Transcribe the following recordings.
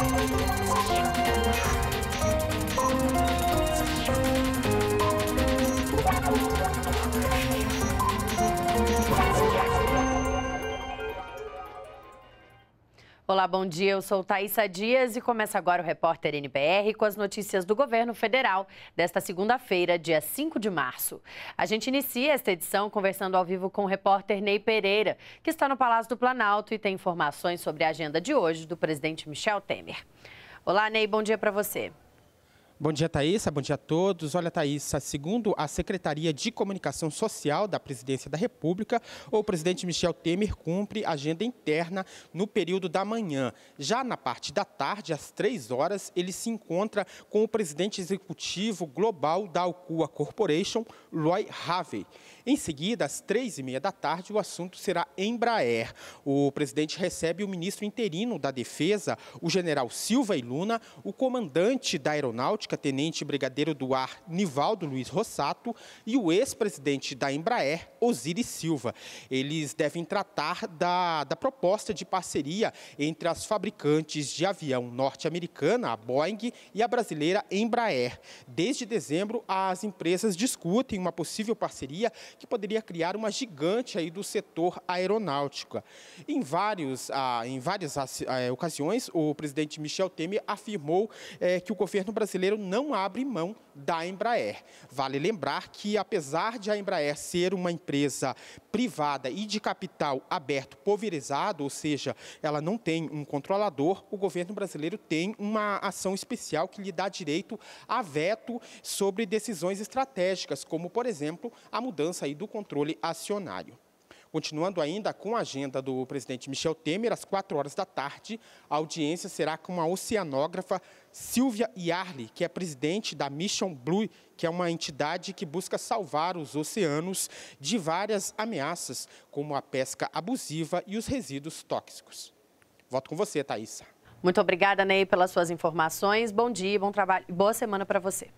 Thank you. Olá, bom dia. Eu sou Thaisa Dias e começa agora o repórter NBR com as notícias do governo federal desta segunda-feira, dia 5 de março. A gente inicia esta edição conversando ao vivo com o repórter Ney Pereira, que está no Palácio do Planalto e tem informações sobre a agenda de hoje do presidente Michel Temer. Olá, Ney, bom dia para você. Bom dia, Thaisa. Bom dia a todos. Olha, Thaisa, segundo a Secretaria de Comunicação Social da Presidência da República, o presidente Michel Temer cumpre agenda interna no período da manhã. Já na parte da tarde, às três horas, ele se encontra com o presidente executivo global da Alcoa Corporation, Roy Harvey. Em seguida, às três e meia da tarde, o assunto será Embraer. O presidente recebe o ministro interino da Defesa, o general Silva Iluna, o comandante da Aeronáutica, Aeronáutica, Tenente Brigadeiro do Ar Nivaldo Luiz Rossato, e o ex-presidente da Embraer, Osiris Silva. Eles devem tratar da, da proposta de parceria entre as fabricantes de avião norte-americana, a Boeing, e a brasileira Embraer. Desde dezembro, as empresas discutem uma possível parceria que poderia criar uma gigante aí do setor aeronáutica. Em, vários, ah, em várias ah, ah, ocasiões, o presidente Michel Temer afirmou eh, que o governo brasileiro não abre mão da Embraer. Vale lembrar que, apesar de a Embraer ser uma empresa privada e de capital aberto pulverizado, ou seja, ela não tem um controlador, o governo brasileiro tem uma ação especial que lhe dá direito a veto sobre decisões estratégicas, como, por exemplo, a mudança aí do controle acionário. Continuando ainda com a agenda do presidente Michel Temer, às 4 horas da tarde, a audiência será com a oceanógrafa Silvia Yarli, que é presidente da Mission Blue, que é uma entidade que busca salvar os oceanos de várias ameaças, como a pesca abusiva e os resíduos tóxicos. Volto com você, Thaisa. Muito obrigada, Ney, pelas suas informações. Bom dia, bom trabalho e boa semana para você.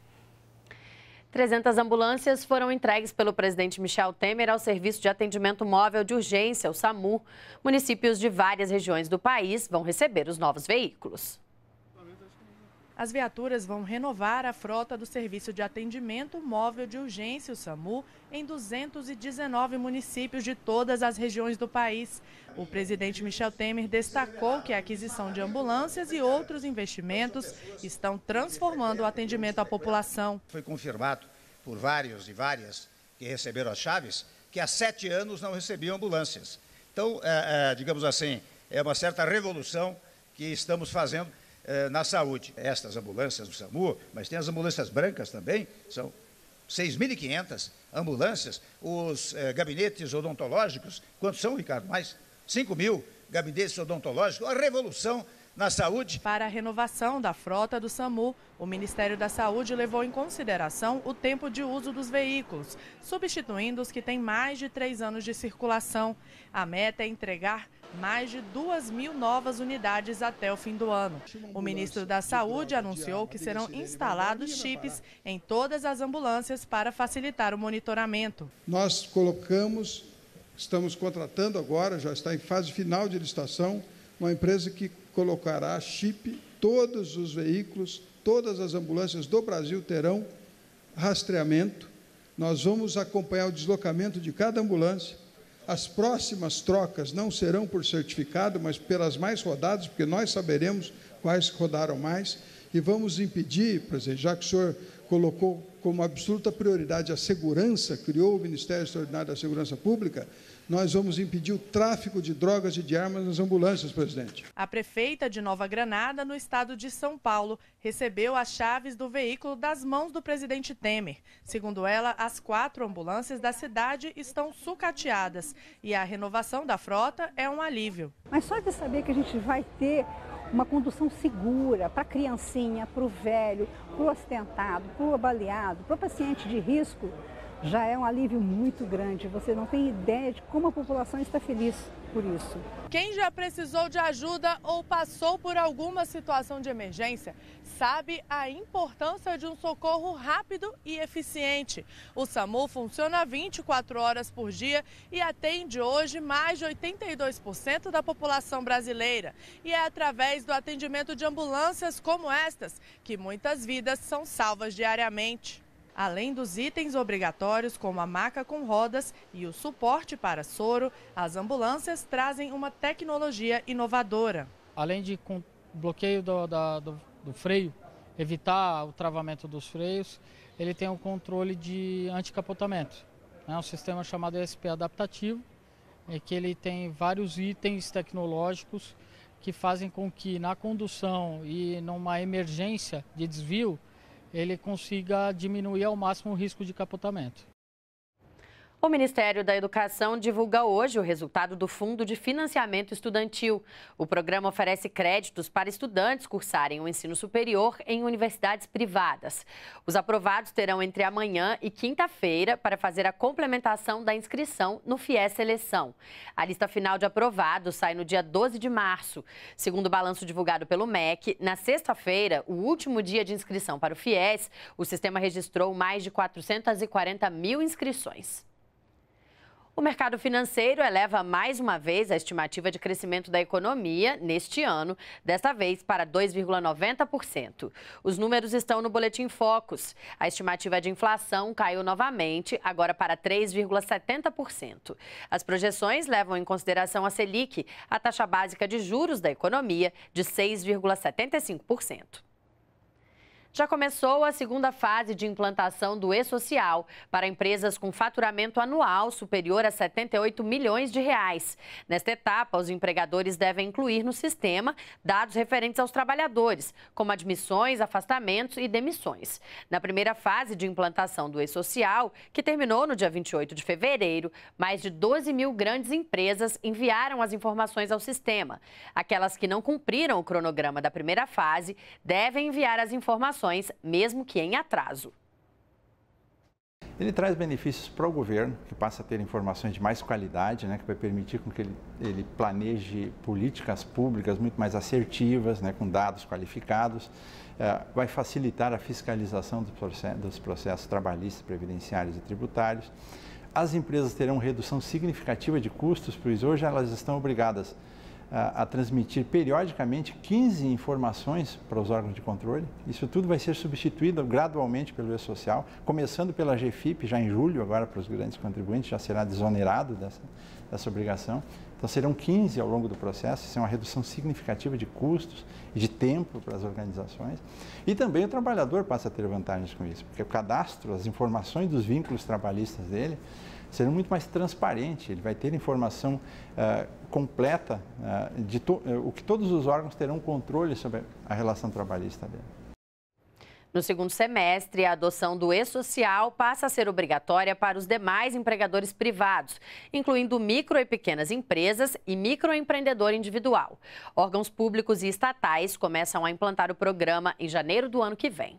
300 ambulâncias foram entregues pelo presidente Michel Temer ao Serviço de Atendimento Móvel de Urgência, o SAMU. Municípios de várias regiões do país vão receber os novos veículos as viaturas vão renovar a frota do Serviço de Atendimento Móvel de Urgência, o SAMU, em 219 municípios de todas as regiões do país. O presidente Michel Temer destacou que a aquisição de ambulâncias e outros investimentos estão transformando o atendimento à população. Foi confirmado por vários e várias que receberam as chaves que há sete anos não recebiam ambulâncias. Então, é, é, digamos assim, é uma certa revolução que estamos fazendo eh, na saúde. Estas ambulâncias do SAMU, mas tem as ambulâncias brancas também, são 6.500 ambulâncias. Os eh, gabinetes odontológicos, quantos são, Ricardo? Mais 5 mil gabinetes odontológicos. A revolução na saúde. Para a renovação da frota do SAMU, o Ministério da Saúde levou em consideração o tempo de uso dos veículos, substituindo os que têm mais de três anos de circulação. A meta é entregar mais de 2 mil novas unidades até o fim do ano. O ministro da Saúde anunciou que serão instalados chips em todas as ambulâncias para facilitar o monitoramento. Nós colocamos, estamos contratando agora, já está em fase final de licitação, uma empresa que colocará chip, todos os veículos, todas as ambulâncias do Brasil terão rastreamento. Nós vamos acompanhar o deslocamento de cada ambulância as próximas trocas não serão por certificado, mas pelas mais rodadas, porque nós saberemos quais rodaram mais. E vamos impedir, presidente, já que o senhor colocou como absoluta prioridade a segurança, criou o Ministério Extraordinário da Segurança Pública, nós vamos impedir o tráfico de drogas e de armas nas ambulâncias, presidente. A prefeita de Nova Granada, no estado de São Paulo, recebeu as chaves do veículo das mãos do presidente Temer. Segundo ela, as quatro ambulâncias da cidade estão sucateadas e a renovação da frota é um alívio. Mas só de saber que a gente vai ter uma condução segura para a criancinha, para o velho, para o ostentado, para o abaleado, para o paciente de risco, já é um alívio muito grande. Você não tem ideia de como a população está feliz por isso. Quem já precisou de ajuda ou passou por alguma situação de emergência sabe a importância de um socorro rápido e eficiente. O SAMU funciona 24 horas por dia e atende hoje mais de 82% da população brasileira. E é através do atendimento de ambulâncias como estas que muitas vidas são salvas diariamente. Além dos itens obrigatórios, como a maca com rodas e o suporte para soro, as ambulâncias trazem uma tecnologia inovadora. Além de com bloqueio do, da, do, do freio, evitar o travamento dos freios, ele tem um controle de anticapotamento. É um sistema chamado ESP adaptativo, é que ele tem vários itens tecnológicos que fazem com que na condução e numa emergência de desvio, ele consiga diminuir ao máximo o risco de capotamento. O Ministério da Educação divulga hoje o resultado do Fundo de Financiamento Estudantil. O programa oferece créditos para estudantes cursarem o um ensino superior em universidades privadas. Os aprovados terão entre amanhã e quinta-feira para fazer a complementação da inscrição no FIES Seleção. A lista final de aprovados sai no dia 12 de março. Segundo o balanço divulgado pelo MEC, na sexta-feira, o último dia de inscrição para o FIES, o sistema registrou mais de 440 mil inscrições. O mercado financeiro eleva mais uma vez a estimativa de crescimento da economia neste ano, desta vez para 2,90%. Os números estão no Boletim Focus. A estimativa de inflação caiu novamente, agora para 3,70%. As projeções levam em consideração a Selic, a taxa básica de juros da economia, de 6,75% já começou a segunda fase de implantação do E-Social para empresas com faturamento anual superior a 78 milhões de reais. Nesta etapa, os empregadores devem incluir no sistema dados referentes aos trabalhadores, como admissões, afastamentos e demissões. Na primeira fase de implantação do E-Social, que terminou no dia 28 de fevereiro, mais de 12 mil grandes empresas enviaram as informações ao sistema. Aquelas que não cumpriram o cronograma da primeira fase devem enviar as informações mesmo que em atraso. Ele traz benefícios para o governo, que passa a ter informações de mais qualidade, né, que vai permitir com que ele, ele planeje políticas públicas muito mais assertivas, né, com dados qualificados. É, vai facilitar a fiscalização dos processos, dos processos trabalhistas, previdenciários e tributários. As empresas terão redução significativa de custos, pois hoje elas estão obrigadas a, transmitir periodicamente 15 informações para os órgãos de controle. Isso tudo vai ser substituído gradualmente pelo E-Social, começando pela GFIP já em julho, agora para os grandes contribuintes, já será desonerado dessa, dessa obrigação. Então serão 15 ao longo do processo, isso é uma redução significativa de custos e de tempo para as organizações. E também o trabalhador passa a ter vantagens com isso, porque o cadastro, as informações dos vínculos trabalhistas dele, sendo muito mais transparente, ele vai ter informação uh, completa uh, de eh, o que todos os órgãos terão controle sobre a relação trabalhista dele. No segundo semestre, a adoção do e-social passa a ser obrigatória para os demais empregadores privados, incluindo micro e pequenas empresas e microempreendedor individual. Órgãos públicos e estatais começam a implantar o programa em janeiro do ano que vem.